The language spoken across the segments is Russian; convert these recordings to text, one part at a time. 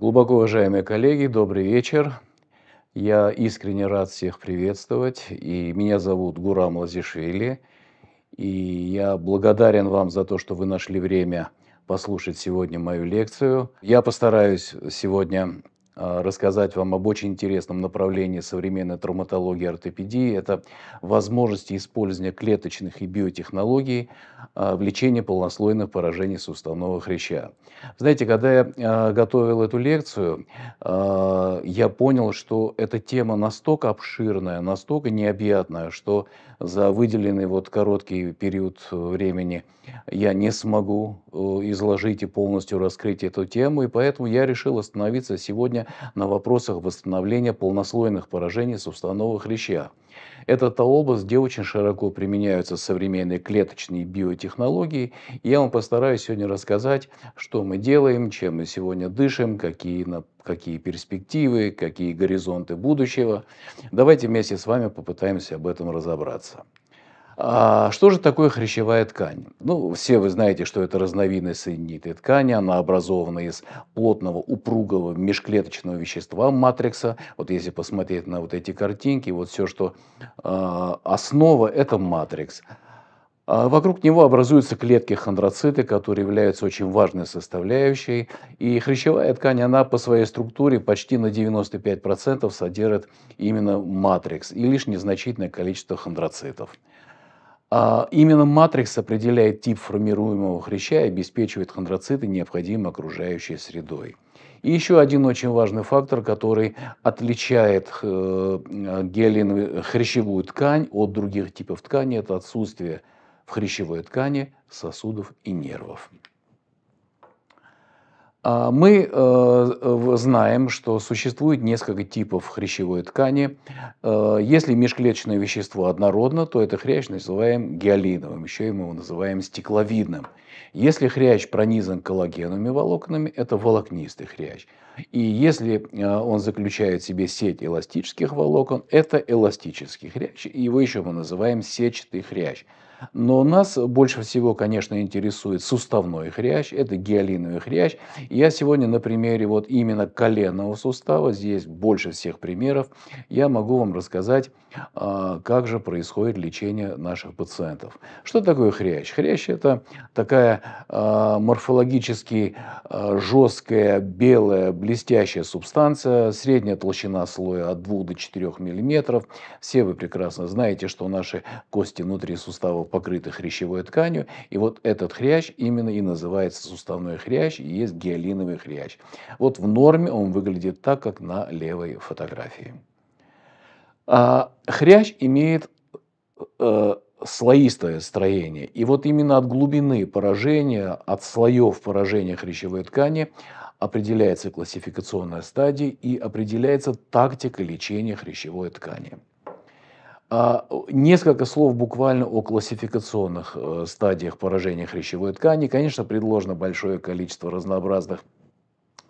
Глубоко уважаемые коллеги, добрый вечер. Я искренне рад всех приветствовать. И меня зовут Гурам Лазишвили. И я благодарен вам за то, что вы нашли время послушать сегодня мою лекцию. Я постараюсь сегодня а, рассказать вам об очень интересном направлении современной травматологии ортопедии. Это возможности использования клеточных и биотехнологий а, в лечении полнослойных поражений суставного хряща. Знаете, когда я а, готовил эту лекцию, я понял, что эта тема настолько обширная, настолько необъятная, что за выделенный вот короткий период времени я не смогу э, изложить и полностью раскрыть эту тему, и поэтому я решил остановиться сегодня на вопросах восстановления полнослойных поражений сустановых леща. Это та область, где очень широко применяются современные клеточные биотехнологии. я вам постараюсь сегодня рассказать, что мы делаем, чем мы сегодня дышим, какие, какие перспективы, какие горизонты будущего. Давайте вместе с вами попытаемся об этом разобраться. А что же такое хрящевая ткань? Ну, все вы знаете, что это разновидность соединительной ткани. Она образована из плотного, упругого межклеточного вещества матрикса. Вот если посмотреть на вот эти картинки, вот все, что э, основа, это матрикс. А вокруг него образуются клетки хондроциты, которые являются очень важной составляющей. И хрящевая ткань, она по своей структуре почти на 95% содержит именно матрикс и лишь незначительное количество хондроцитов. А, именно матрикс определяет тип формируемого хряща и обеспечивает хондроциты необходимой окружающей средой. И еще один очень важный фактор, который отличает э, гелин хрящевую ткань от других типов ткани, это отсутствие в хрящевой ткани сосудов и нервов. А, мы э, знаем, что существует несколько типов хрящевой ткани. Э, если межклеточное вещество однородно, то это хрящ называем гиалиновым, еще мы его называем стекловидным. Если хрящ пронизан коллагеновыми волокнами, это волокнистый хрящ. И если э, он заключает в себе сеть эластических волокон, это эластический хрящ. Его еще мы называем сетчатый хрящ. Но нас больше всего, конечно, интересует суставной хрящ, это гиалиновый хрящ. Я сегодня на примере вот именно коленного сустава, здесь больше всех примеров, я могу вам рассказать, а, как же происходит лечение наших пациентов. Что такое хрящ? Хрящ – это такая а, морфологически а, жесткая, белая, блестящая субстанция, средняя толщина слоя от 2 до 4 мм. Все вы прекрасно знаете, что наши кости внутри сустава покрыты хрящевой тканью. И вот этот хрящ именно и называется суставной хрящ, и есть гиалиновый хрящ. Вот в норме он выглядит так, как на левой фотографии. А хрящ имеет э, слоистое строение. И вот именно от глубины поражения, от слоев поражения хрящевой ткани определяется классификационная стадия и определяется тактика лечения хрящевой ткани. А, несколько слов буквально о классификационных э, стадиях поражения хрящевой ткани. Конечно, предложено большое количество разнообразных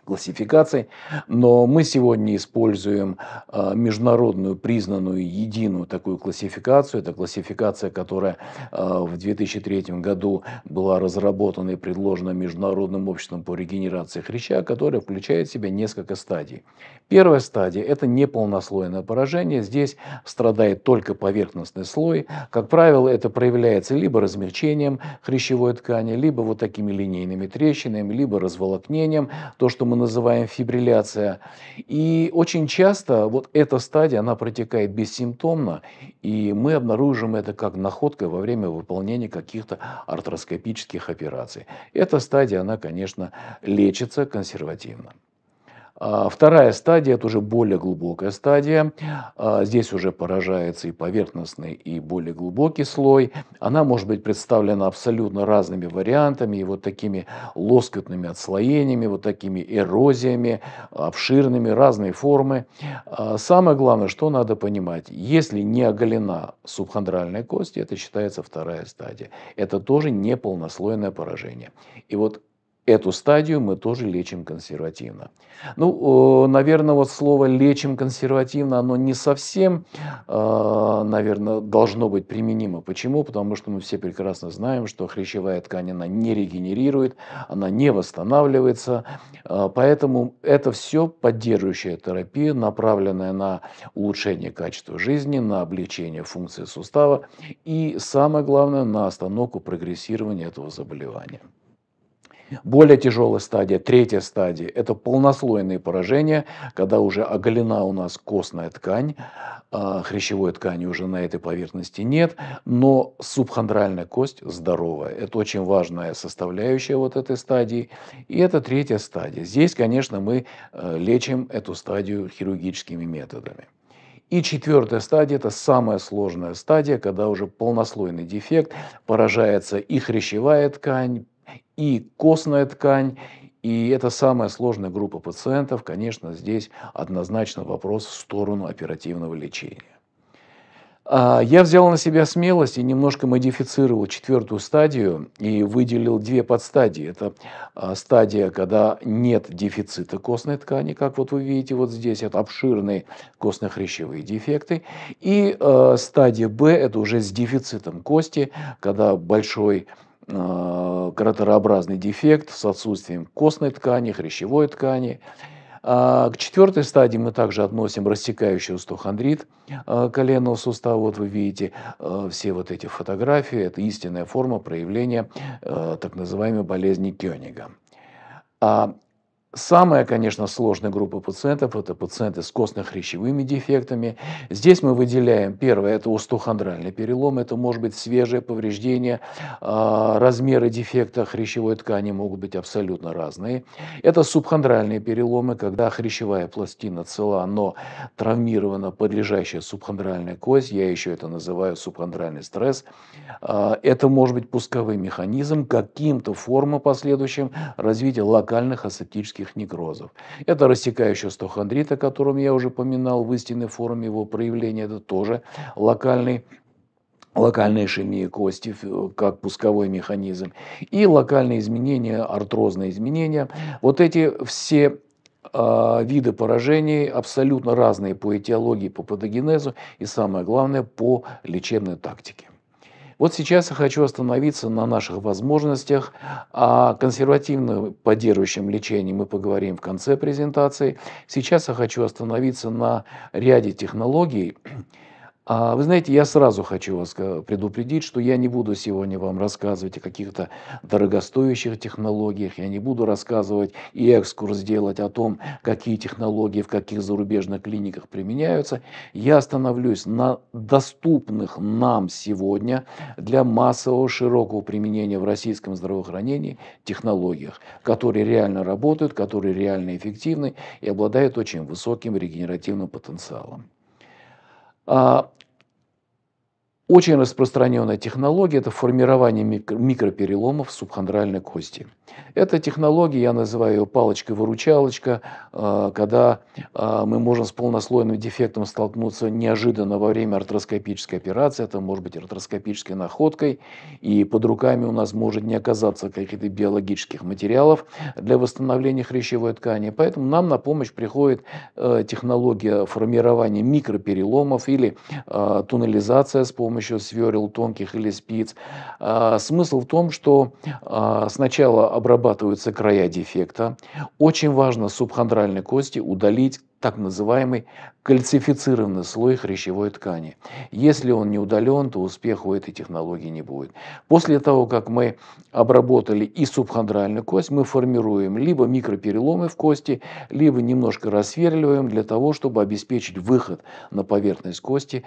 классификаций, но мы сегодня используем а, международную признанную единую такую классификацию. Это классификация, которая а, в 2003 году была разработана и предложена Международным обществом по регенерации хряща, которая включает в себя несколько стадий. Первая стадия – это неполнослойное поражение. Здесь страдает только поверхностный слой. Как правило, это проявляется либо размягчением хрящевой ткани, либо вот такими линейными трещинами, либо разволокнением, то, что мы называем фибрилляция. И очень часто вот эта стадия, она протекает бессимптомно, и мы обнаружим это как находка во время выполнения каких-то артроскопических операций. Эта стадия, она, конечно, лечится консервативно. А, вторая стадия – это уже более глубокая стадия. А, здесь уже поражается и поверхностный, и более глубокий слой. Она может быть представлена абсолютно разными вариантами, и вот такими лоскутными отслоениями, вот такими эрозиями, обширными, разной формы. А, самое главное, что надо понимать, если не оголена субхондральная кость, это считается вторая стадия. Это тоже неполнослойное поражение. И вот Эту стадию мы тоже лечим консервативно. Ну, наверное, вот слово «лечим консервативно», оно не совсем, а, наверное, должно быть применимо. Почему? Потому что мы все прекрасно знаем, что хрящевая ткань, она не регенерирует, она не восстанавливается. А, поэтому это все поддерживающая терапия, направленная на улучшение качества жизни, на облегчение функции сустава и, самое главное, на остановку прогрессирования этого заболевания. Более тяжелая стадия, третья стадия, это полнослойные поражения, когда уже оголена у нас костная ткань, а, хрящевой ткани уже на этой поверхности нет, но субхондральная кость здоровая. Это очень важная составляющая вот этой стадии. И это третья стадия. Здесь, конечно, мы э, лечим эту стадию хирургическими методами. И четвертая стадия – это самая сложная стадия, когда уже полнослойный дефект, поражается и хрящевая ткань, и костная ткань, и это самая сложная группа пациентов. Конечно, здесь однозначно вопрос в сторону оперативного лечения. А, я взял на себя смелость и немножко модифицировал четвертую стадию и выделил две подстадии. Это а, стадия, когда нет дефицита костной ткани, как вот вы видите вот здесь, это обширные костно-хрящевые дефекты. И а, стадия Б – это уже с дефицитом кости, когда большой кратерообразный э, дефект с отсутствием костной ткани, хрящевой ткани. А, к четвертой стадии мы также относим рассекающий остеохондрит э, коленного сустава. Вот вы видите э, все вот эти фотографии. Это истинная форма проявления так называемой болезни Кёнига. А Самая, конечно, сложная группа пациентов – это пациенты с костно-хрящевыми дефектами. Здесь мы выделяем первое – это остеохондральный перелом, это может быть свежее повреждение, а, размеры дефекта хрящевой ткани могут быть абсолютно разные. Это субхондральные переломы, когда хрящевая пластина цела, но травмирована подлежащая субхондральная кость, я еще это называю субхондральный стресс. А, это может быть пусковый механизм, каким-то форма последующим развития локальных асептических хронических некрозов. Это рассекающий остеохондрит, о котором я уже поминал в истинной форме его проявления, это тоже локальный локальные ишемия кости как пусковой механизм и локальные изменения, артрозные изменения. Вот эти все а, виды поражений абсолютно разные по этиологии, по патогенезу и, самое главное, по лечебной тактике. Вот сейчас я хочу остановиться на наших возможностях. О а консервативном поддерживающем лечении мы поговорим в конце презентации. Сейчас я хочу остановиться на ряде технологий, а, вы знаете, я сразу хочу вас э, предупредить, что я не буду сегодня вам рассказывать о каких-то дорогостоящих технологиях, я не буду рассказывать и экскурс делать о том, какие технологии в каких зарубежных клиниках применяются. Я остановлюсь на доступных нам сегодня для массового широкого применения в российском здравоохранении технологиях, которые реально работают, которые реально эффективны и обладают очень высоким регенеративным потенциалом. А, очень распространенная технология – это формирование микропереломов субхондральной кости. Эта технология, я называю ее палочкой выручалочка э, когда э, мы можем с полнослойным дефектом столкнуться неожиданно во время артроскопической операции, это может быть артроскопической находкой, и под руками у нас может не оказаться каких-то биологических материалов для восстановления хрящевой ткани. Поэтому нам на помощь приходит э, технология формирования микропереломов или туннелизация с помощью помощью сверл тонких или спиц. А, смысл в том, что а, сначала обрабатываются края дефекта. Очень важно субхондральной кости удалить так называемый кальцифицированный слой хрящевой ткани. Если он не удален, то успеха у этой технологии не будет. После того, как мы обработали и субхондральную кость, мы формируем либо микропереломы в кости, либо немножко рассверливаем для того, чтобы обеспечить выход на поверхность кости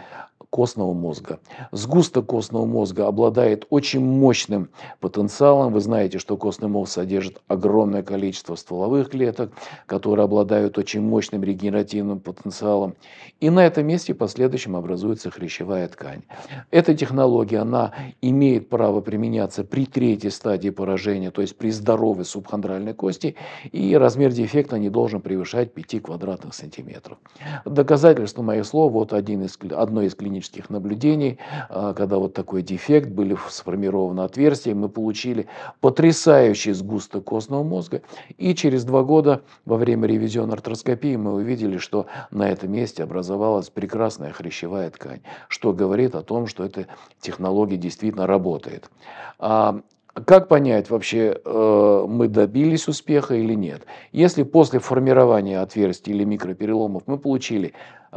костного мозга. Сгусток костного мозга обладает очень мощным потенциалом. Вы знаете, что костный мозг содержит огромное количество стволовых клеток, которые обладают очень мощным регенерацией регенеративным потенциалом. И на этом месте в последующем образуется хрящевая ткань. Эта технология, она имеет право применяться при третьей стадии поражения, то есть при здоровой субхондральной кости, и размер дефекта не должен превышать 5 квадратных сантиметров. Доказательство моих слов, вот один из, одно из клинических наблюдений, а, когда вот такой дефект, были сформированы отверстия, мы получили потрясающий сгусток костного мозга, и через два года во время ревизионной артроскопии мы увидели, увидели, что на этом месте образовалась прекрасная хрящевая ткань, что говорит о том, что эта технология действительно работает. А как понять вообще, э, мы добились успеха или нет? Если после формирования отверстий или микропереломов мы получили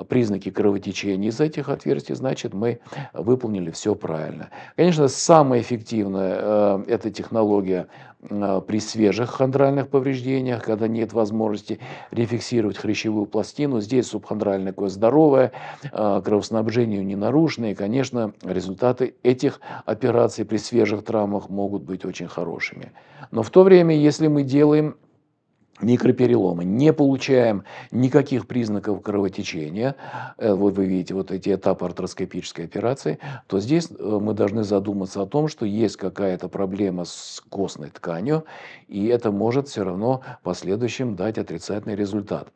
признаки кровотечения из этих отверстий, значит, мы выполнили все правильно. Конечно, самая эффективная э, эта технология при свежих хондральных повреждениях, когда нет возможности рефиксировать хрящевую пластину. Здесь субхондральное кое здоровое, а, кровоснабжение не нарушено, и, конечно, результаты этих операций при свежих травмах могут быть очень хорошими. Но в то время, если мы делаем микропереломы, не получаем никаких признаков кровотечения, э, вот вы видите вот эти этапы артроскопической операции, то здесь э, мы должны задуматься о том, что есть какая-то проблема с костной тканью, и это может все равно в последующем дать отрицательный результат.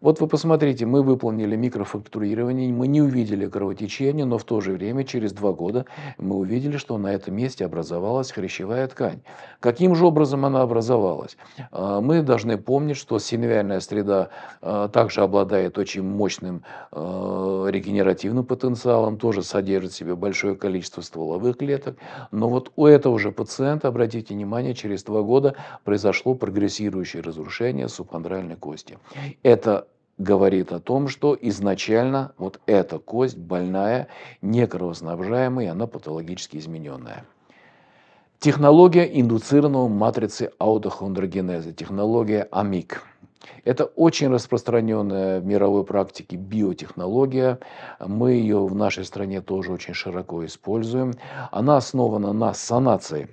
Вот вы посмотрите, мы выполнили микрофактурирование, мы не увидели кровотечения, но в то же время через два года мы увидели, что на этом месте образовалась хрящевая ткань. Каким же образом она образовалась? Э, мы должны помнит, что северная среда э, также обладает очень мощным э, регенеративным потенциалом, тоже содержит в себе большое количество стволовых клеток. Но вот у этого же пациента, обратите внимание, через два года произошло прогрессирующее разрушение субхондральной кости. Это говорит о том, что изначально вот эта кость больная, некровоснабжаемая, она патологически измененная. Технология индуцированного матрицы аутохондрогенеза, технология АМИК. Это очень распространенная в мировой практике биотехнология. Мы ее в нашей стране тоже очень широко используем. Она основана на санации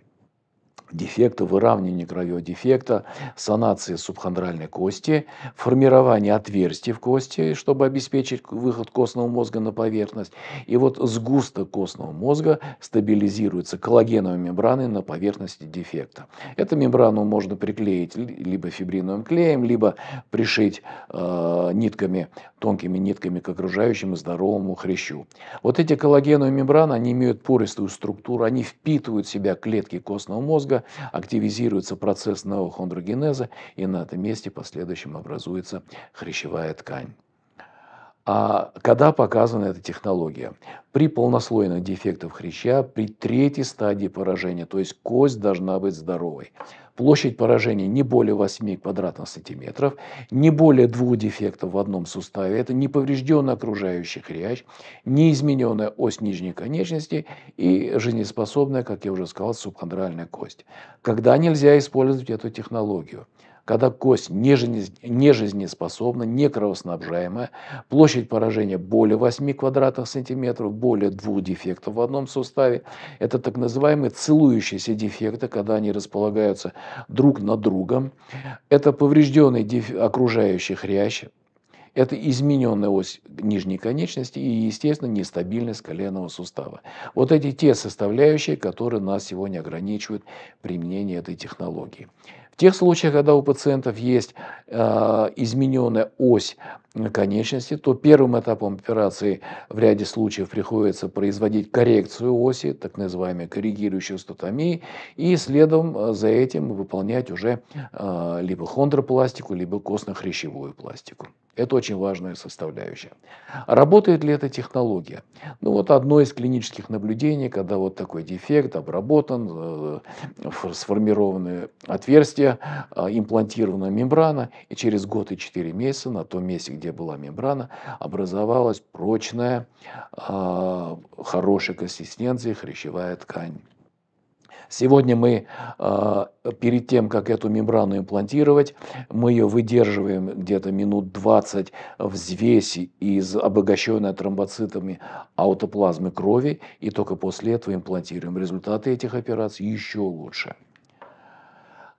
дефекта, выравнивание краев дефекта, санации субхондральной кости, формирование отверстий в кости, чтобы обеспечить выход костного мозга на поверхность. И вот сгусток костного мозга стабилизируется коллагеновой мембраной на поверхности дефекта. Эту мембрану можно приклеить либо фибриновым клеем, либо пришить э, нитками, тонкими нитками к окружающему здоровому хрящу. Вот эти коллагеновые мембраны, они имеют пористую структуру, они впитывают в себя клетки костного мозга, активизируется процесс неохондрогенеза, и на этом месте последующем образуется хрящевая ткань. А когда показана эта технология? При полнослойных дефектах хряща, при третьей стадии поражения, то есть кость должна быть здоровой. Площадь поражения не более 8 квадратных сантиметров, не более двух дефектов в одном суставе. Это не поврежденная окружающая хрящ, не измененная ось нижней конечности и жизнеспособная, как я уже сказал, субхондральная кость. Когда нельзя использовать эту технологию? когда кость не жизнеспособна, не кровоснабжаемая, площадь поражения более 8 квадратных сантиметров, более двух дефектов в одном суставе. Это так называемые целующиеся дефекты, когда они располагаются друг над другом. Это поврежденный окружающий хрящ, это измененная ось нижней конечности и, естественно, нестабильность коленного сустава. Вот эти те составляющие, которые нас сегодня ограничивают применение этой технологии тех случаях, когда у пациентов есть э, измененная ось конечности, то первым этапом операции в ряде случаев приходится производить коррекцию оси, так называемой коррегирующей статомии, и следом э, за этим выполнять уже э, либо хондропластику, либо костно-хрящевую пластику. Это очень важная составляющая. Работает ли эта технология? Ну вот одно из клинических наблюдений, когда вот такой дефект обработан, сформированы отверстия, где э, имплантирована мембрана, и через год и 4 месяца на том месте, где была мембрана, образовалась прочная, э, хорошая консистенция хрящевая ткань. Сегодня мы э, перед тем, как эту мембрану имплантировать, мы ее выдерживаем где-то минут 20 взвеси из обогащенной тромбоцитами аутоплазмы крови, и только после этого имплантируем. Результаты этих операций еще лучше.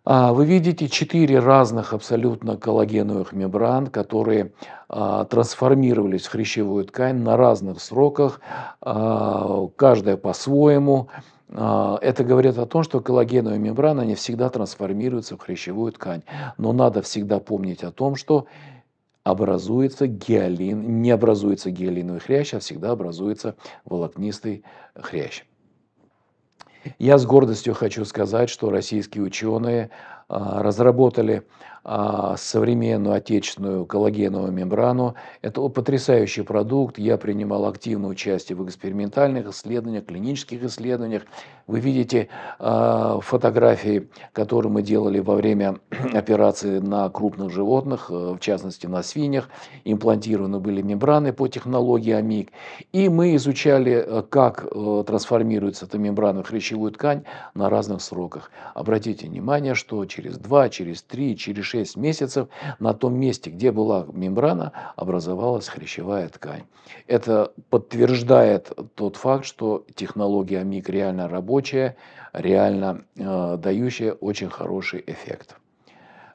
А, вы видите четыре разных абсолютно коллагеновых мембран, которые а, трансформировались в хрящевую ткань на разных сроках, а, каждая по-своему. Это говорит о том, что коллагеновая мембрана не всегда трансформируется в хрящевую ткань. Но надо всегда помнить о том, что образуется гиалин, не образуется гиалиновый хрящ, а всегда образуется волокнистый хрящ. Я с гордостью хочу сказать, что российские ученые а, разработали а, современную отечественную коллагеновую мембрану. Это потрясающий продукт. Я принимал активное участие в экспериментальных исследованиях, клинических исследованиях. Вы видите а, фотографии, которые мы делали во время операции на крупных животных, э, в частности на свиньях. Имплантированы были мембраны по технологии АМИК. И мы изучали, э, как э, трансформируется эта мембрана в хрящевую ткань на разных сроках. Обратите внимание, что через 2, через 3, через 6 месяцев на том месте, где была мембрана, образовалась хрящевая ткань. Это подтверждает тот факт, что технология АМИК реально рабочая, реально э, дающая очень хороший эффект.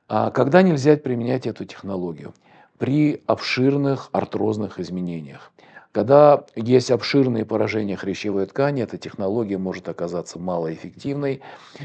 А когда нельзя применять эту технологию? При обширных артрозных изменениях. Когда есть обширные поражения хрящевой ткани, эта технология может оказаться малоэффективной.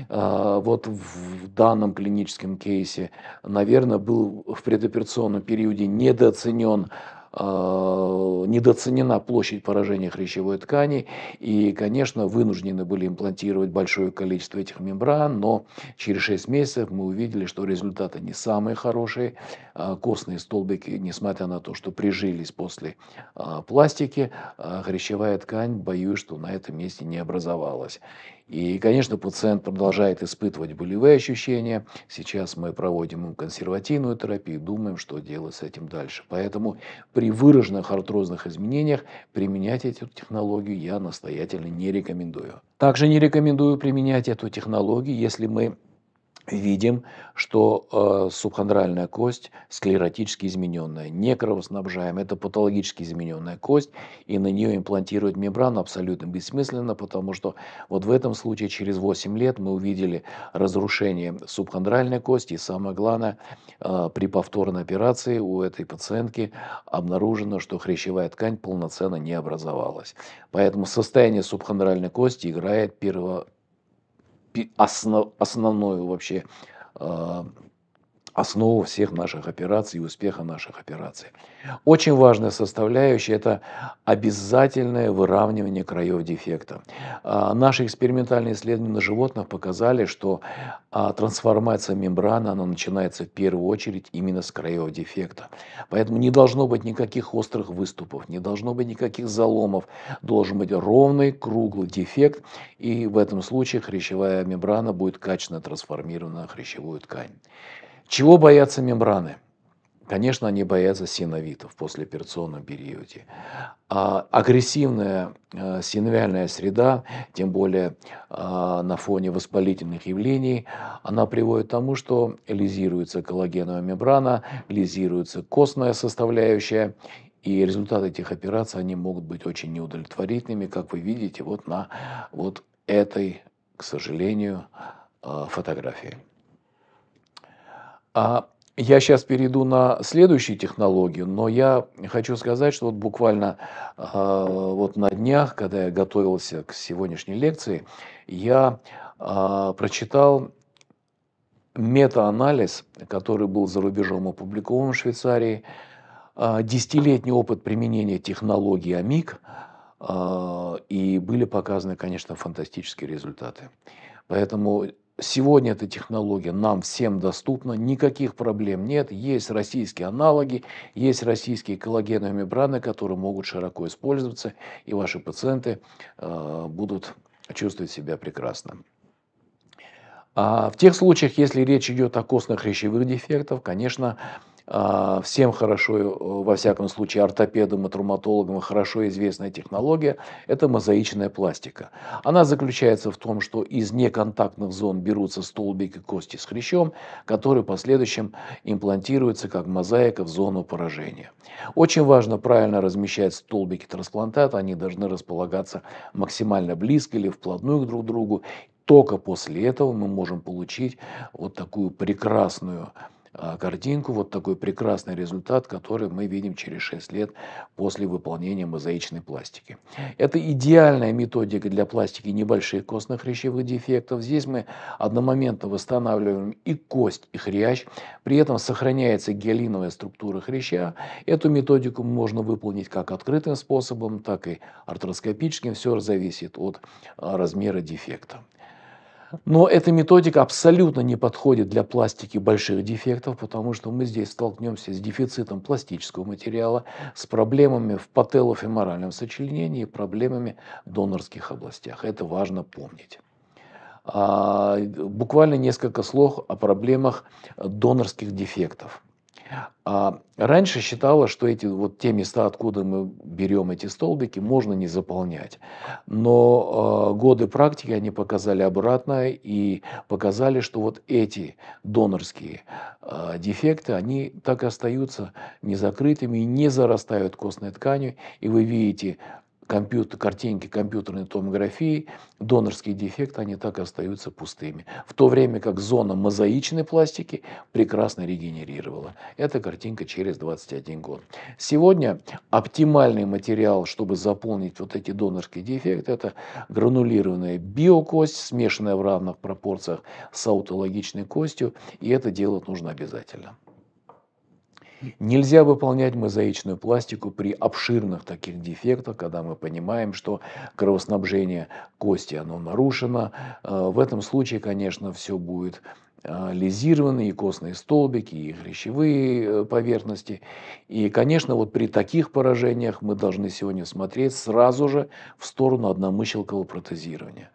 А, вот в данном клиническом кейсе, наверное, был в предоперационном периоде недооценен а, недооценена площадь поражения хрящевой ткани, и, конечно, вынуждены были имплантировать большое количество этих мембран, но через 6 месяцев мы увидели, что результаты не самые хорошие, а, костные столбики, несмотря на то, что прижились после а, пластики, хрящевая ткань, боюсь, что на этом месте не образовалась. И, конечно, пациент продолжает испытывать болевые ощущения. Сейчас мы проводим им консервативную терапию, думаем, что делать с этим дальше. Поэтому при выраженных артрозных изменениях применять эту технологию я настоятельно не рекомендую. Также не рекомендую применять эту технологию, если мы видим, что э, субхондральная кость склеротически измененная, некровоснабжаемая, это патологически измененная кость, и на нее имплантируют мембрану абсолютно бессмысленно, потому что вот в этом случае через 8 лет мы увидели разрушение субхондральной кости, и самое главное, э, при повторной операции у этой пациентки обнаружено, что хрящевая ткань полноценно не образовалась. Поэтому состояние субхондральной кости играет первоначально основ, основную вообще а, основу всех наших операций и успеха наших операций. Очень важная составляющая – это обязательное выравнивание краев дефекта. А, наши экспериментальные исследования на животных показали, что а, трансформация мембраны она начинается в первую очередь именно с краев дефекта. Поэтому не должно быть никаких острых выступов, не должно быть никаких заломов. Должен быть ровный, круглый дефект, и в этом случае хрящевая мембрана будет качественно трансформирована в хрящевую ткань. Чего боятся мембраны? Конечно, они боятся синовитов в послеоперационном периоде. А агрессивная э, синовиальная среда, тем более а, на фоне воспалительных явлений, она приводит к тому, что лизируется коллагеновая мембрана, лизируется костная составляющая, и результаты этих операций, они могут быть очень неудовлетворительными, как вы видите, вот на вот этой, к сожалению, э, фотографии. А я сейчас перейду на следующую технологию, но я хочу сказать, что вот буквально э, вот на днях, когда я готовился к сегодняшней лекции, я э, прочитал метаанализ, который был за рубежом опубликован в Швейцарии, а, десятилетний э, опыт применения технологии АМИК, и были показаны, конечно, фантастические результаты. Поэтому Сегодня эта технология нам всем доступна, никаких проблем нет. Есть российские аналоги, есть российские коллагеновые мембраны, которые могут широко использоваться, и ваши пациенты э, будут чувствовать себя прекрасно. А в тех случаях, если речь идет о костных хрящевых дефектах, конечно, а, всем хорошо, э, во всяком случае, ортопедам и травматологам хорошо известная технология – это мозаичная пластика. Она заключается в том, что из неконтактных зон берутся столбики кости с хрящом, которые в последующем имплантируются как мозаика в зону поражения. Очень важно правильно размещать столбики трансплантата, они должны располагаться максимально близко или вплотную друг к другу. Только после этого мы можем получить вот такую прекрасную а, картинку, вот такой прекрасный результат, который мы видим через 6 лет после выполнения мозаичной пластики. Это идеальная методика для пластики небольших костных хрящевых дефектов. Здесь мы одномоментно восстанавливаем и кость, и хрящ, при этом сохраняется гиалиновая структура хряща. Эту методику можно выполнить как открытым способом, так и артроскопическим. Все зависит от а, размера дефекта. Но эта методика абсолютно не подходит для пластики больших дефектов, потому что мы здесь столкнемся с дефицитом пластического материала, с проблемами в пателлофеморальном сочленении, проблемами в донорских областях. Это важно помнить. А, буквально несколько слов о проблемах донорских дефектов. А раньше считалось, что эти вот те места, откуда мы берем эти столбики, можно не заполнять. Но э, годы практики они показали обратное и показали, что вот эти донорские э, дефекты, они так и остаются незакрытыми и не зарастают костной тканью. И вы видите компьютер, картинки компьютерной томографии, донорские дефекты, они так и остаются пустыми. В то время как зона мозаичной пластики прекрасно регенерировала. Эта картинка через 21 год. Сегодня оптимальный материал, чтобы заполнить вот эти донорские дефекты, это гранулированная биокость, смешанная в равных пропорциях с аутологичной костью, и это делать нужно обязательно. Нельзя выполнять мозаичную пластику при обширных таких дефектах, когда мы понимаем, что кровоснабжение кости оно нарушено. Э, в этом случае, конечно, все будет э, лизированы и костные столбики, и хрящевые э, поверхности. И, конечно, вот при таких поражениях мы должны сегодня смотреть сразу же в сторону одномыщелкового протезирования.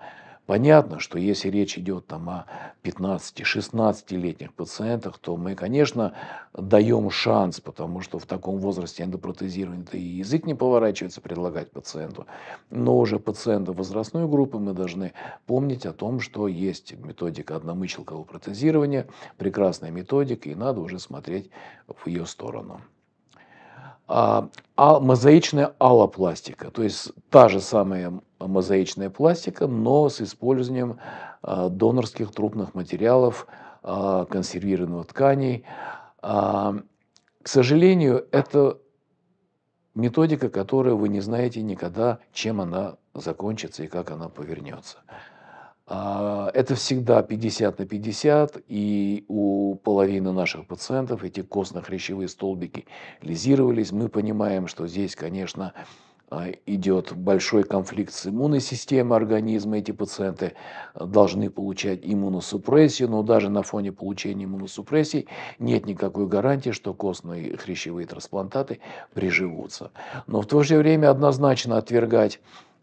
Понятно, что если речь идет там, о 15-16-летних пациентах, то мы, конечно, даем шанс, потому что в таком возрасте эндопротезирование-то и язык не поворачивается предлагать пациенту. Но уже пациента возрастной группы мы должны помнить о том, что есть методика одномычелкового протезирования, прекрасная методика, и надо уже смотреть в ее сторону а, а мозаичная аллопластика, то есть та же самая мозаичная пластика, но с использованием а, донорских трупных материалов, а, консервированных тканей. А, к сожалению, это методика, которую вы не знаете никогда, чем она закончится и как она повернется. А, это всегда 50 на 50, и у половины наших пациентов эти костно-хрящевые столбики лизировались. Мы понимаем, что здесь, конечно, а, идет большой конфликт с иммунной системой организма, эти пациенты должны получать иммуносупрессию, но даже на фоне получения иммуносупрессии нет никакой гарантии, что костные хрящевые трансплантаты приживутся. Но в то же время однозначно отвергать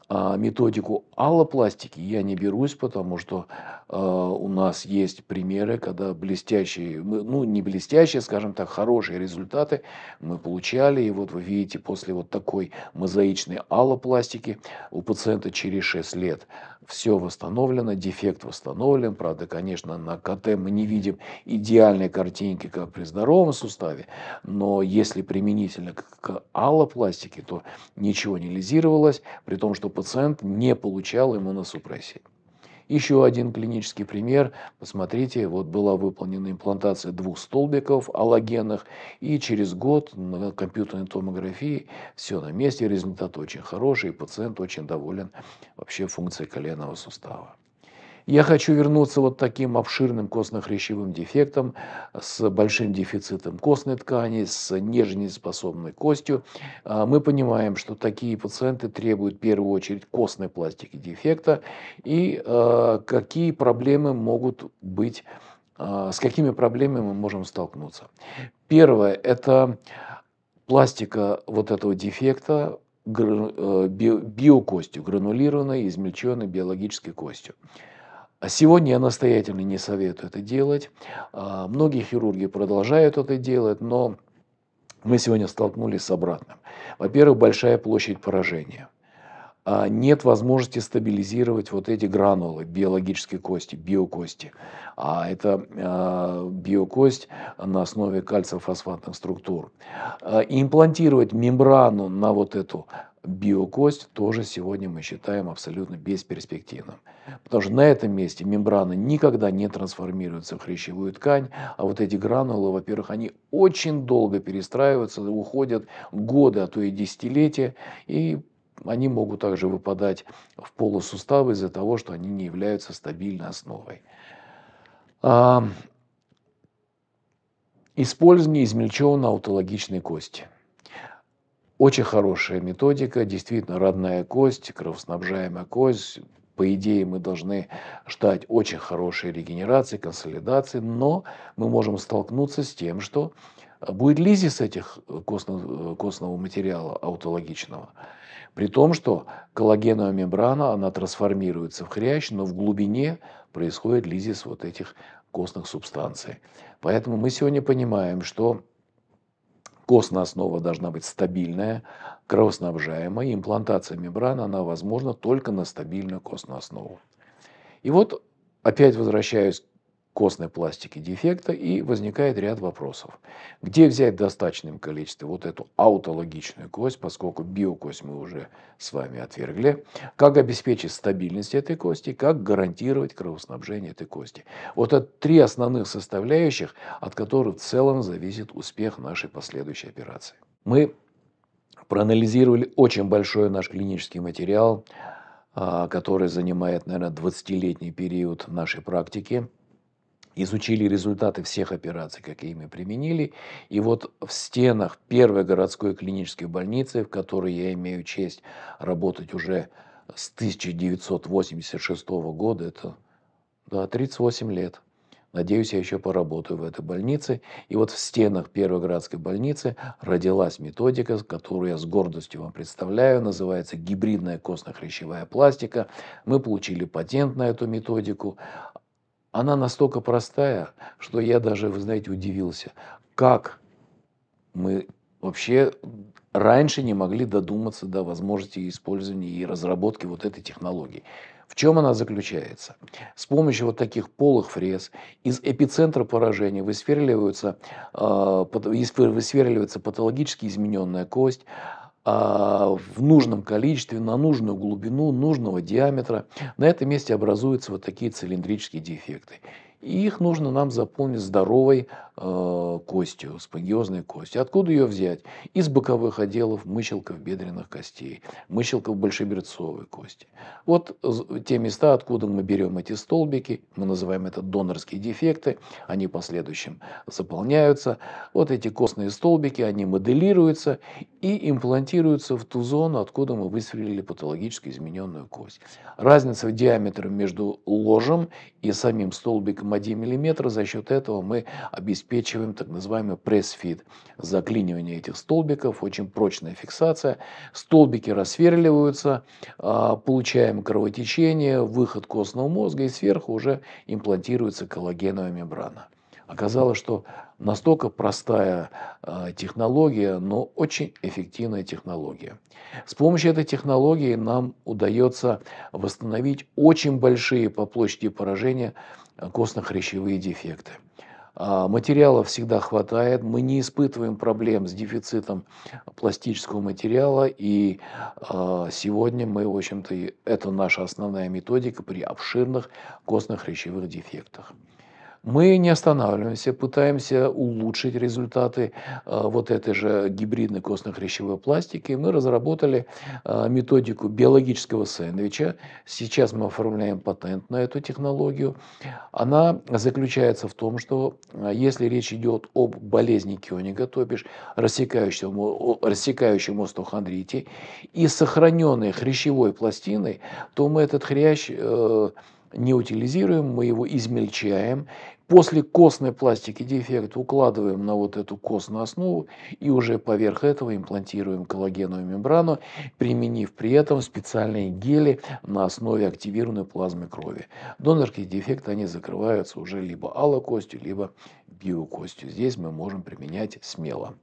а методику аллопластики я не берусь, потому что а, у нас есть примеры, когда блестящие, ну не блестящие, скажем так, хорошие результаты мы получали. И вот вы видите, после вот такой мозаичной аллопластики у пациента через 6 лет все восстановлено, дефект восстановлен. Правда, конечно, на КТ мы не видим идеальной картинки, как при здоровом суставе, но если применительно к аллопластике, то ничего не лизировалось, при том, что пациент не получал иммуносупрессии. Еще один клинический пример. Посмотрите, вот была выполнена имплантация двух столбиков аллогенных, и через год на компьютерной томографии все на месте, результат очень хороший, и пациент очень доволен вообще функцией коленного сустава. Я хочу вернуться вот таким обширным костно-хрящевым дефектом, с большим дефицитом костной ткани, с нежнеспособной костью. А, мы понимаем, что такие пациенты требуют в первую очередь костной пластики дефекта и а, какие проблемы могут быть, а, с какими проблемами мы можем столкнуться. Первое – это пластика вот этого дефекта э, биокостью, гранулированной, измельченной биологической костью. А сегодня я настоятельно не советую это делать. А, многие хирурги продолжают это делать, но мы сегодня столкнулись с обратным. Во-первых, большая площадь поражения. А, нет возможности стабилизировать вот эти гранулы биологической кости, биокости. А это а, биокость на основе кальциофосфатных структур. И имплантировать мембрану на вот эту биокость тоже сегодня мы считаем абсолютно бесперспективным. Потому что на этом месте мембраны никогда не трансформируются в хрящевую ткань, а вот эти гранулы, во-первых, они очень долго перестраиваются, уходят годы, а то и десятилетия, и они могут также выпадать в полусуставы из-за того, что они не являются стабильной основой. А, использование измельченной аутологичной кости. Очень хорошая методика, действительно родная кость, кровоснабжаемая кость. По идее, мы должны ждать очень хорошей регенерации, консолидации, но мы можем столкнуться с тем, что э, будет лизис этих э, костного, э, костного материала аутологичного. При том, что коллагеновая мембрана, она трансформируется в хрящ, но в глубине происходит лизис вот этих костных субстанций. Поэтому мы сегодня понимаем, что Костная основа должна быть стабильная, кровоснабжаемая. Имплантация мембраны, она возможна только на стабильную костную основу. И вот опять возвращаюсь костной пластики дефекта и возникает ряд вопросов. Где взять в достаточном количестве вот эту аутологичную кость, поскольку биокость мы уже с вами отвергли, как обеспечить стабильность этой кости, как гарантировать кровоснабжение этой кости. Вот это три основных составляющих, от которых в целом зависит успех нашей последующей операции. Мы проанализировали очень большой наш клинический материал, а, который занимает, наверное, 20-летний период нашей практики изучили результаты всех операций, какие мы применили. И вот в стенах первой городской клинической больницы, в которой я имею честь работать уже с 1986 года, это да, 38 лет. Надеюсь, я еще поработаю в этой больнице. И вот в стенах первой городской больницы родилась методика, которую я с гордостью вам представляю. Называется гибридная костно-хрящевая пластика. Мы получили патент на эту методику она настолько простая, что я даже, вы знаете, удивился, как мы вообще раньше не могли додуматься до возможности использования и разработки вот этой технологии. В чем она заключается? С помощью вот таких полых фрез из эпицентра поражения высверливаются, э, высверливается патологически измененная кость, а, в нужном количестве, на нужную глубину, нужного диаметра. На этом месте образуются вот такие цилиндрические дефекты. И их нужно нам заполнить здоровой э, костью, спонгиозной костью. Откуда ее взять? Из боковых отделов мыщелков бедренных костей, мыщелков большеберцовой кости. Вот те места, откуда мы берем эти столбики, мы называем это донорские дефекты, они в последующем заполняются. Вот эти костные столбики, они моделируются и имплантируются в ту зону, откуда мы выстрелили патологически измененную кость. Разница в диаметре между ложем и самим столбиком 1 мм. За счет этого мы обеспечиваем так называемый пресс-фит. Заклинивание этих столбиков, очень прочная фиксация. Столбики рассверливаются, а, получаем кровотечение, выход костного мозга и сверху уже имплантируется коллагеновая мембрана. Оказалось, что настолько простая а, технология, но очень эффективная технология. С помощью этой технологии нам удается восстановить очень большие по площади поражения костно-хрящевые дефекты. А, материала всегда хватает, мы не испытываем проблем с дефицитом пластического материала, и а, сегодня мы, в общем-то, это наша основная методика при обширных костно-хрящевых дефектах. Мы не останавливаемся, пытаемся улучшить результаты э, вот этой же гибридной костно-хрящевой пластики. Мы разработали э, методику биологического сэндвича. Сейчас мы оформляем патент на эту технологию. Она заключается в том, что э, если речь идет об болезни Кёнига, то бишь рассекающем, рассекающем остеохондрите, и сохраненной хрящевой пластиной, то мы этот хрящ не утилизируем, мы его измельчаем. После костной пластики дефект укладываем на вот эту костную основу и уже поверх этого имплантируем коллагеновую мембрану, применив при этом специальные гели на основе активированной плазмы крови. Донорские дефекты, они закрываются уже либо аллокостью, либо биокостью. Здесь мы можем применять смело.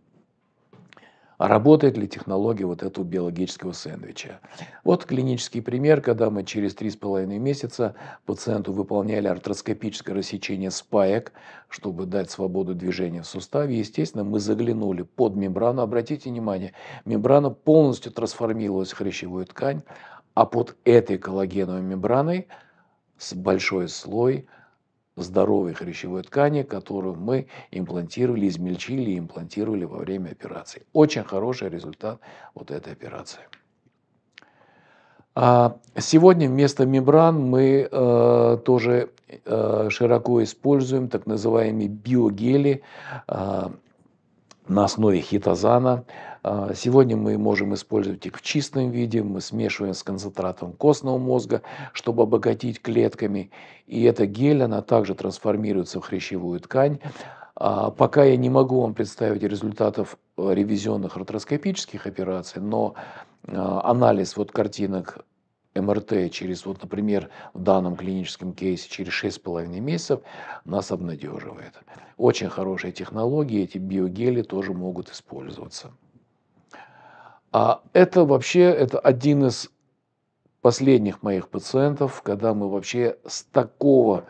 А работает ли технология вот этого биологического сэндвича. Вот клинический пример, когда мы через 3,5 месяца пациенту выполняли артроскопическое рассечение спаек, чтобы дать свободу движения в суставе. Естественно, мы заглянули под мембрану. Обратите внимание, мембрана полностью трансформировалась в хрящевую ткань, а под этой коллагеновой мембраной с большой слой – здоровой хрящевой ткани, которую мы имплантировали, измельчили и имплантировали во время операции. Очень хороший результат вот этой операции. А, сегодня вместо мембран мы э, тоже э, широко используем так называемые биогели э, на основе хитозана. А, сегодня мы можем использовать их в чистом виде, мы смешиваем с концентратом костного мозга, чтобы обогатить клетками. И эта гель, она также трансформируется в хрящевую ткань. А, пока я не могу вам представить результатов э, ревизионных артроскопических операций, но а, анализ вот картинок МРТ через, вот, например, в данном клиническом кейсе через 6,5 месяцев нас обнадеживает. Очень хорошие технологии, эти биогели тоже могут использоваться. А это вообще это один из последних моих пациентов, когда мы вообще с такого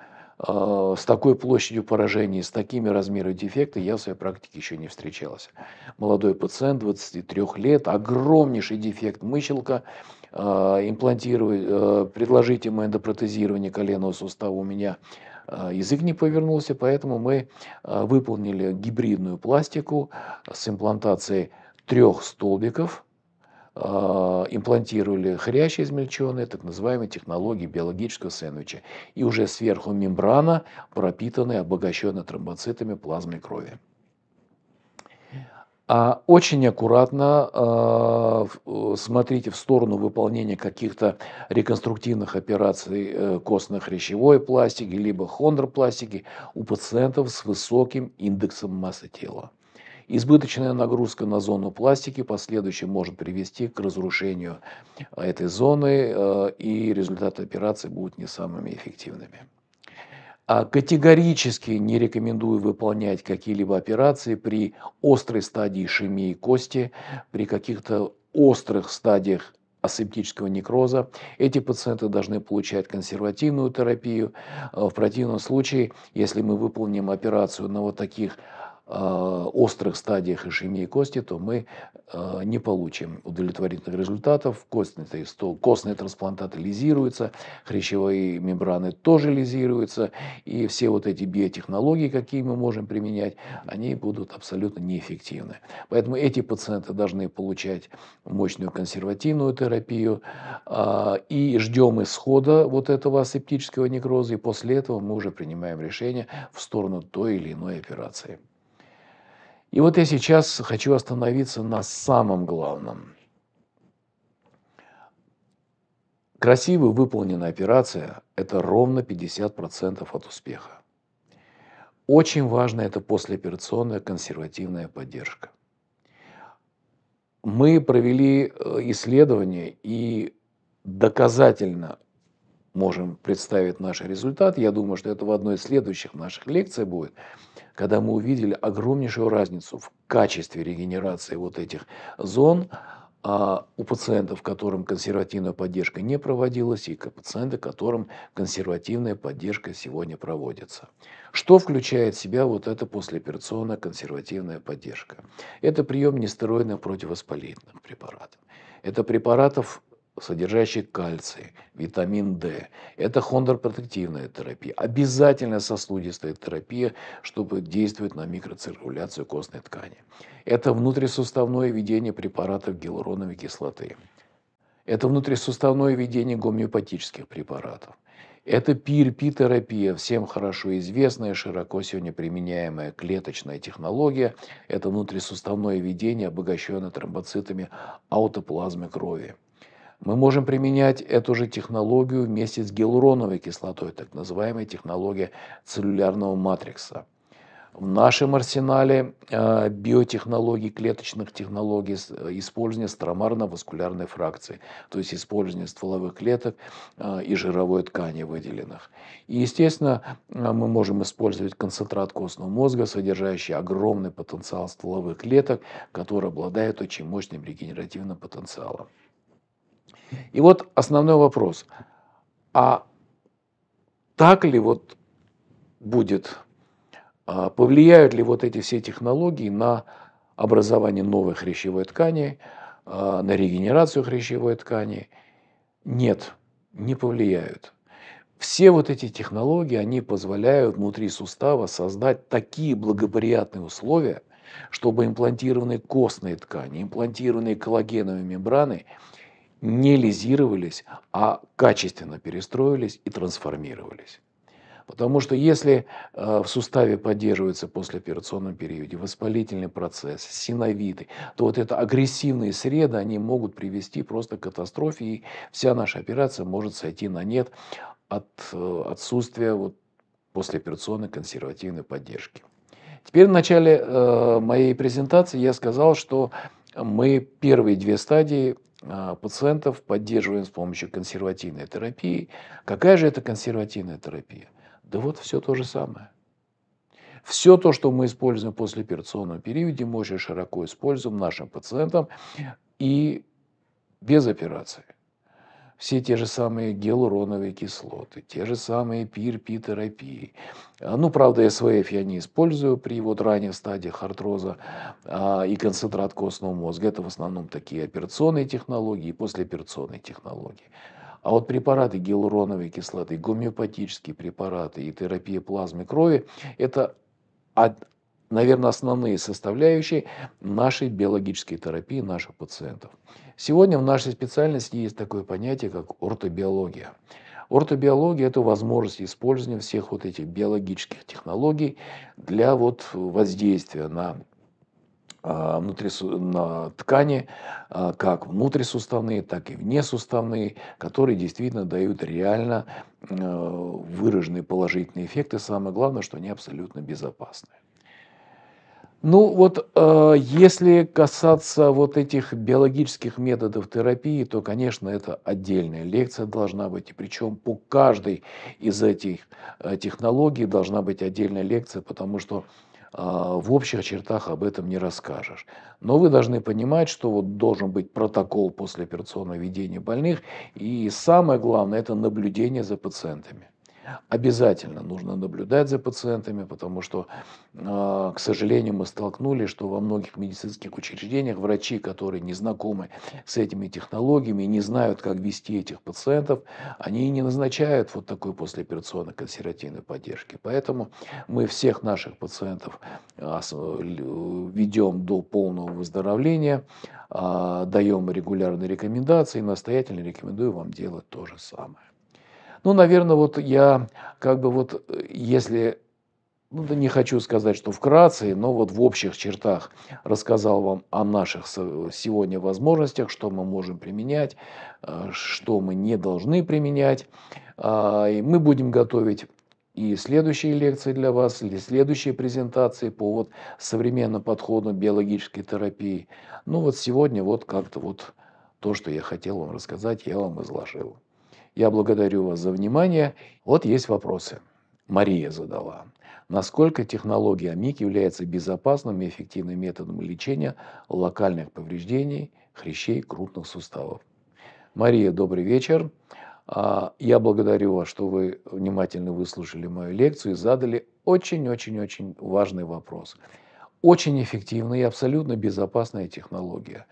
э, с такой площадью поражений, с такими размерами дефекта я в своей практике еще не встречался. Молодой пациент, 23 лет, огромнейший дефект мышелка. Э, имплантировать, э, предложить ему эндопротезирование коленного сустава у меня язык не повернулся, поэтому мы выполнили гибридную пластику с имплантацией трех столбиков – а, имплантировали хрящи измельченные, так называемые технологии биологического сэндвича. И уже сверху мембрана, пропитанная, обогащенная тромбоцитами плазмой крови. А очень аккуратно а, э, смотрите в сторону выполнения каких-то реконструктивных операций э, костно-хрящевой пластики, либо хондропластики у пациентов с высоким индексом массы тела. Избыточная нагрузка на зону пластики в последующем может привести к разрушению а, этой зоны, а, и результаты операции будут не самыми эффективными. А, категорически не рекомендую выполнять какие-либо операции при острой стадии ишемии кости, при каких-то острых стадиях асептического некроза. Эти пациенты должны получать консервативную терапию. В противном случае, если мы выполним операцию на вот таких Э, острых стадиях ишемии кости, то мы э, не получим удовлетворительных результатов. Костный, костный трансплантат лизируется, хрящевые мембраны тоже лизируются, и все вот эти биотехнологии, какие мы можем применять, они будут абсолютно неэффективны. Поэтому эти пациенты должны получать мощную консервативную терапию, а, и ждем исхода вот этого асептического некроза, и после этого мы уже принимаем решение в сторону той или иной операции. И вот я сейчас хочу остановиться на самом главном. Красиво выполненная операция – это ровно 50% от успеха. Очень важна это послеоперационная консервативная поддержка. Мы провели э, исследование и доказательно можем представить наш результат. Я думаю, что это в одной из следующих наших лекций будет, когда мы увидели огромнейшую разницу в качестве регенерации вот этих зон а у пациентов, которым консервативная поддержка не проводилась, и пациенты, которым консервативная поддержка сегодня проводится. Что включает в себя вот эта послеоперационная консервативная поддержка? Это прием нестероидных противовоспалительных препаратов. Это препаратов содержащий кальций, витамин D. Это хондропротективная терапия, обязательно сосудистая терапия, чтобы действовать на микроциркуляцию костной ткани. Это внутрисуставное введение препаратов гиалуроновой кислоты. Это внутрисуставное введение гомеопатических препаратов. Это PRP-терапия, всем хорошо известная, широко сегодня применяемая клеточная технология. Это внутрисуставное введение, обогащенное тромбоцитами аутоплазмы крови. Мы можем применять эту же технологию вместе с гиалуроновой кислотой, так называемой технология целлюлярного матрикса. В нашем арсенале э, биотехнологий, клеточных технологий э, использование стромарно-васкулярной фракции, то есть использование стволовых клеток э, и жировой ткани выделенных. И, естественно, мы можем использовать концентрат костного мозга, содержащий огромный потенциал стволовых клеток, который обладает очень мощным регенеративным потенциалом. И вот основной вопрос. А так ли вот будет, а повлияют ли вот эти все технологии на образование новой хрящевой ткани, а, на регенерацию хрящевой ткани? Нет, не повлияют. Все вот эти технологии, они позволяют внутри сустава создать такие благоприятные условия, чтобы имплантированные костные ткани, имплантированные коллагеновые мембраны – не лизировались, а качественно перестроились и трансформировались. Потому что если э, в суставе поддерживается после операционном периоде воспалительный процесс, синовиты, то вот это агрессивные среды, они могут привести просто к катастрофе, и вся наша операция может сойти на нет от э, отсутствия вот послеоперационной консервативной поддержки. Теперь в начале э, моей презентации я сказал, что мы первые две стадии а, пациентов поддерживаем с помощью консервативной терапии. Какая же это консервативная терапия? Да вот все то же самое. Все то, что мы используем после операционного периода, мы очень широко используем нашим пациентам и без операции все те же самые гиалуроновые кислоты, те же самые пир терапии а, Ну, правда, СВФ я не использую при вот ранней стадиях артроза а, и концентрат костного мозга. Это в основном такие операционные технологии и послеоперационные технологии. А вот препараты гиалуроновой кислоты, гомеопатические препараты и терапия плазмы крови – это наверное, основные составляющие нашей биологической терапии наших пациентов. Сегодня в нашей специальности есть такое понятие, как ортобиология. Ортобиология – это возможность использования всех вот этих биологических технологий для вот воздействия на а, внутри, на ткани, а, как внутрисуставные, так и внесуставные, которые действительно дают реально э, выраженные положительные эффекты. Самое главное, что они абсолютно безопасны. Ну вот э, если касаться вот этих биологических методов терапии, то, конечно, это отдельная лекция должна быть. И причем по каждой из этих э, технологий должна быть отдельная лекция, потому что э, в общих чертах об этом не расскажешь. Но вы должны понимать, что вот должен быть протокол после операционного ведения больных. И самое главное – это наблюдение за пациентами. Обязательно нужно наблюдать за пациентами, потому что, а, к сожалению, мы столкнулись, что во многих медицинских учреждениях врачи, которые не знакомы с этими технологиями, не знают, как вести этих пациентов, они не назначают вот такой послеоперационной консервативной поддержки. Поэтому мы всех наших пациентов а, ведем до полного выздоровления, а, даем регулярные рекомендации, настоятельно рекомендую вам делать то же самое. Ну, наверное, вот я как бы вот, если ну, да не хочу сказать, что вкратце, но вот в общих чертах рассказал вам о наших сегодня возможностях, что мы можем применять, э, что мы не должны применять. А, и мы будем готовить и следующие лекции для вас, или следующие презентации по вот современному подходу биологической терапии. Ну вот сегодня вот как-то вот то, что я хотел вам рассказать, я вам изложил. Я благодарю вас за внимание. Вот есть вопросы. Мария задала. Насколько технология мик является безопасным и эффективным методом лечения локальных повреждений хрящей крупных суставов? Мария, добрый вечер. А, я благодарю вас, что вы внимательно выслушали мою лекцию и задали очень-очень-очень важный вопрос. Очень эффективная и абсолютно безопасная технология.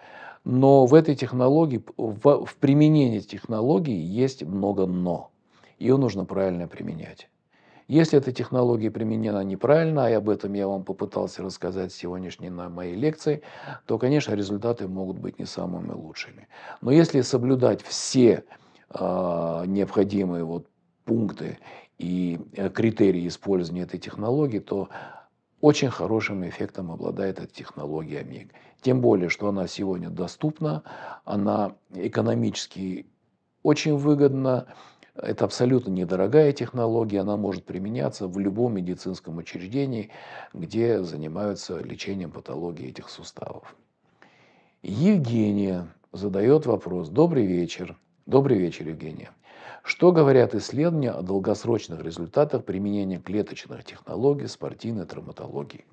Но в этой технологии, в, в применении технологии есть много «но». Ее нужно правильно применять. Если эта технология применена неправильно, и об этом я вам попытался рассказать сегодняшней на моей лекции, то, конечно, результаты могут быть не самыми лучшими. Но если соблюдать все э, необходимые вот пункты и э, критерии использования этой технологии, то очень хорошим эффектом обладает эта технология МИГ. Тем более, что она сегодня доступна, она экономически очень выгодна, это абсолютно недорогая технология, она может применяться в любом медицинском учреждении, где занимаются лечением патологии этих суставов. Евгения задает вопрос. Добрый вечер. Добрый вечер, Евгения. Что говорят исследования о долгосрочных результатах применения клеточных технологий спортивной травматологии?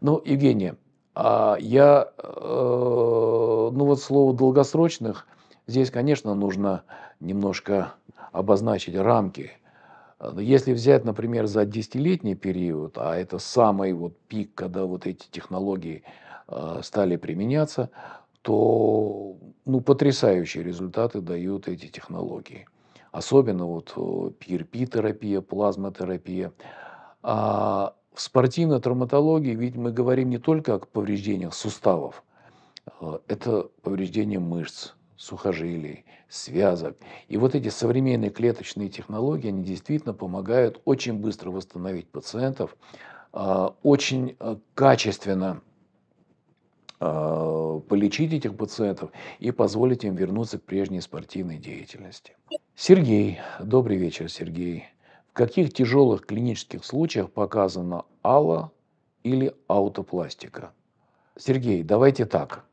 Ну, Евгения, а я, э, ну вот слово долгосрочных, здесь, конечно, нужно немножко обозначить рамки. Если взять, например, за десятилетний период, а это самый вот пик, когда вот эти технологии э, стали применяться, то ну, потрясающие результаты дают эти технологии особенно вот PRP-терапия, плазмотерапия. А в спортивной травматологии ведь мы говорим не только о повреждениях суставов, а, это повреждение мышц, сухожилий, связок. И вот эти современные клеточные технологии, они действительно помогают очень быстро восстановить пациентов, а, очень а, качественно Э, полечить этих пациентов и позволить им вернуться к прежней спортивной деятельности. Сергей, добрый вечер, Сергей. В каких тяжелых клинических случаях показана алла или аутопластика? Сергей, давайте так.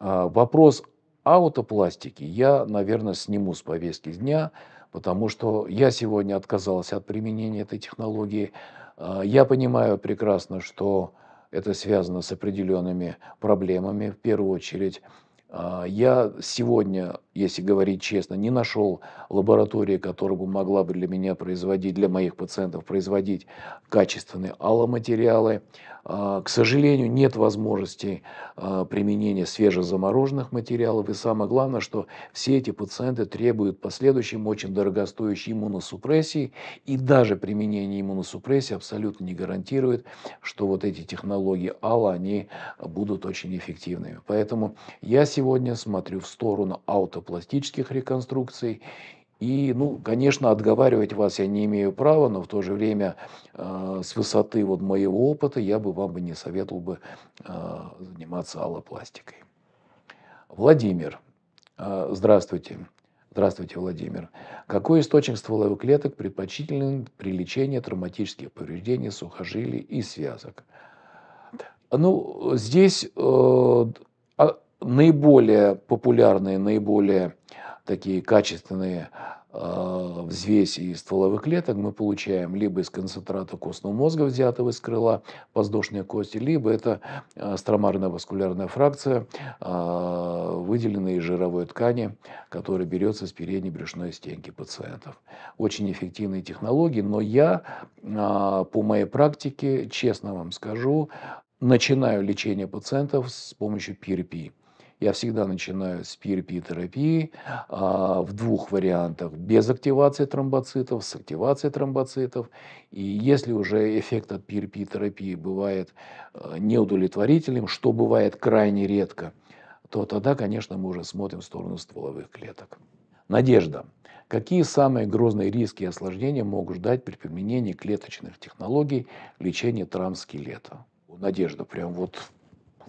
Э, вопрос аутопластики я, наверное, сниму с повестки дня, потому что я сегодня отказался от применения этой технологии. Э, я понимаю прекрасно, что это связано с определенными проблемами в первую очередь. А, я сегодня если говорить честно, не нашел лаборатории, которая бы могла бы для меня производить, для моих пациентов производить качественные алломатериалы. А, к сожалению, нет возможности а, применения свежезамороженных материалов. И самое главное, что все эти пациенты требуют в последующем очень дорогостоящей иммуносупрессии. И даже применение иммуносупрессии абсолютно не гарантирует, что вот эти технологии АЛА, они будут очень эффективными. Поэтому я сегодня смотрю в сторону аутоплазии пластических реконструкций. И, ну, конечно, отговаривать вас я не имею права, но в то же время э, с высоты вот моего опыта я бы вам бы не советовал бы э, заниматься аллопластикой. Владимир, э, здравствуйте. Здравствуйте, Владимир. Какой источник стволовых клеток предпочтителен при лечении травматических повреждений сухожилий и связок? Ну, здесь э, Наиболее популярные, наиболее такие качественные э, взвеси из стволовых клеток мы получаем либо из концентрата костного мозга, взятого из крыла воздушной кости, либо это э, стромарная васкулярная фракция, э, выделенная из жировой ткани, которая берется с передней брюшной стенки пациентов. Очень эффективные технологии, но я э, по моей практике, честно вам скажу, начинаю лечение пациентов с помощью PRP я всегда начинаю с PRP-терапии а, в двух вариантах. Без активации тромбоцитов, с активацией тромбоцитов. И если уже эффект от пирпи терапии бывает а, неудовлетворительным, что бывает крайне редко, то тогда, конечно, мы уже смотрим в сторону стволовых клеток. Надежда. Какие самые грозные риски и осложнения могут ждать при применении клеточных технологий лечения травм скелета? Надежда, прям вот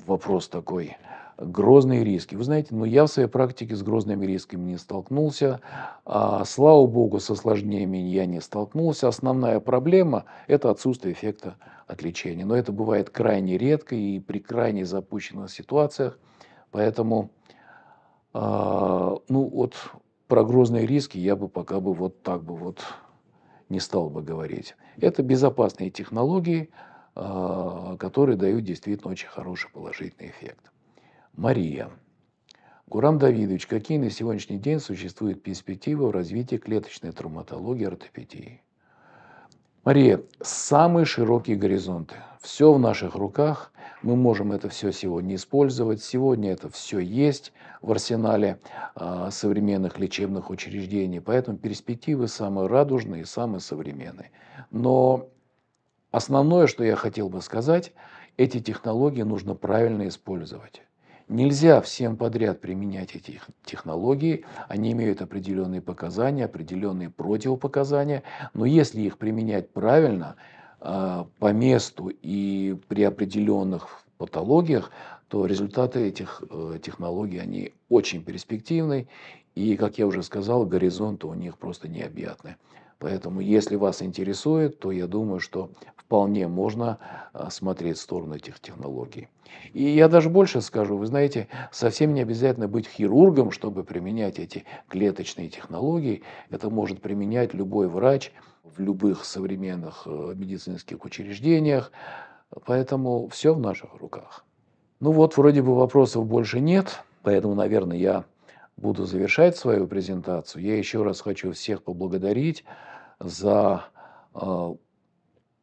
вопрос такой грозные риски. Вы знаете, но ну, я в своей практике с грозными рисками не столкнулся. А, слава богу, с осложнениями я не столкнулся. Основная проблема – это отсутствие эффекта от лечения. Но это бывает крайне редко и при крайне запущенных ситуациях. Поэтому а, ну, вот про грозные риски я бы пока бы вот так бы вот не стал бы говорить. Это безопасные технологии, а, которые дают действительно очень хороший положительный эффект. Мария. Гурам Давидович, какие на сегодняшний день существуют перспективы в развитии клеточной травматологии ортопедии? Мария, самые широкие горизонты. Все в наших руках. Мы можем это все сегодня использовать. Сегодня это все есть в арсенале э, современных лечебных учреждений. Поэтому перспективы самые радужные и самые современные. Но основное, что я хотел бы сказать, эти технологии нужно правильно использовать. Нельзя всем подряд применять эти технологии, они имеют определенные показания, определенные противопоказания, но если их применять правильно, а, по месту и при определенных патологиях, то результаты этих э, технологий, они очень перспективны, и, как я уже сказал, горизонты у них просто необъятны. Поэтому, если вас интересует, то я думаю, что вполне можно а, смотреть в сторону этих технологий. И я даже больше скажу, вы знаете, совсем не обязательно быть хирургом, чтобы применять эти клеточные технологии. Это может применять любой врач в любых современных э, медицинских учреждениях. Поэтому все в наших руках. Ну вот, вроде бы вопросов больше нет, поэтому, наверное, я буду завершать свою презентацию. Я еще раз хочу всех поблагодарить за а,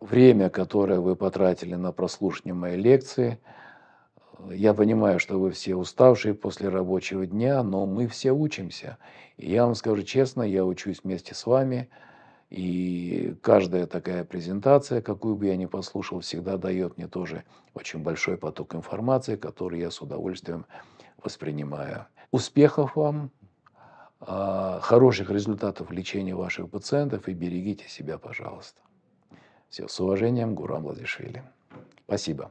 время, которое вы потратили на прослушивание моей лекции. Я понимаю, что вы все уставшие после рабочего дня, но мы все учимся. И я вам скажу честно, я учусь вместе с вами. И каждая такая презентация, какую бы я ни послушал, всегда дает мне тоже очень большой поток информации, который я с удовольствием воспринимаю. Успехов вам! А, хороших результатов лечения ваших пациентов и берегите себя, пожалуйста. Все, с уважением, Гурам Лазишвили. Спасибо.